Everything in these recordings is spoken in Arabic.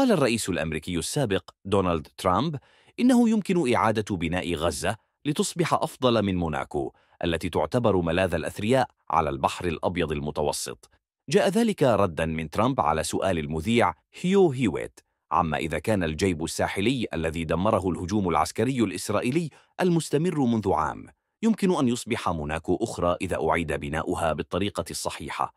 قال الرئيس الأمريكي السابق دونالد ترامب إنه يمكن إعادة بناء غزة لتصبح أفضل من موناكو التي تعتبر ملاذ الأثرياء على البحر الأبيض المتوسط جاء ذلك ردا من ترامب على سؤال المذيع هيو هيويت عما إذا كان الجيب الساحلي الذي دمره الهجوم العسكري الإسرائيلي المستمر منذ عام يمكن أن يصبح موناكو أخرى إذا أعيد بناؤها بالطريقة الصحيحة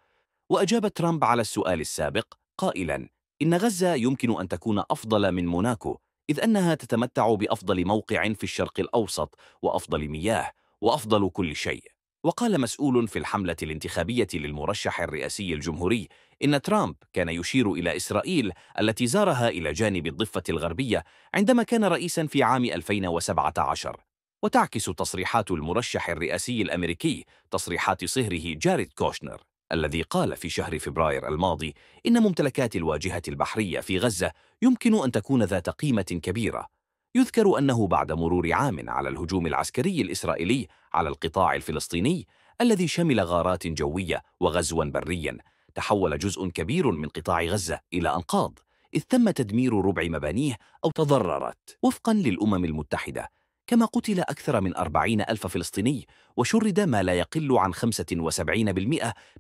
وأجاب ترامب على السؤال السابق قائلا إن غزة يمكن أن تكون أفضل من موناكو إذ أنها تتمتع بأفضل موقع في الشرق الأوسط وأفضل مياه وأفضل كل شيء وقال مسؤول في الحملة الانتخابية للمرشح الرئاسي الجمهوري إن ترامب كان يشير إلى إسرائيل التي زارها إلى جانب الضفة الغربية عندما كان رئيسا في عام 2017 وتعكس تصريحات المرشح الرئاسي الأمريكي تصريحات صهره جاريد كوشنر الذي قال في شهر فبراير الماضي إن ممتلكات الواجهة البحرية في غزة يمكن أن تكون ذات قيمة كبيرة يذكر أنه بعد مرور عام على الهجوم العسكري الإسرائيلي على القطاع الفلسطيني الذي شمل غارات جوية وغزوا بريا تحول جزء كبير من قطاع غزة إلى أنقاض إذ تم تدمير ربع مبانيه أو تضررت وفقا للأمم المتحدة كما قتل أكثر من 40 ألف فلسطيني وشرد ما لا يقل عن 75%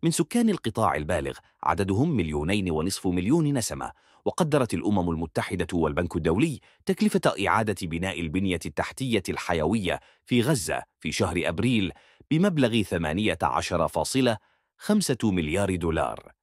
من سكان القطاع البالغ عددهم مليونين ونصف مليون نسمة وقدرت الأمم المتحدة والبنك الدولي تكلفة إعادة بناء البنية التحتية الحيوية في غزة في شهر أبريل بمبلغ 18.5 مليار دولار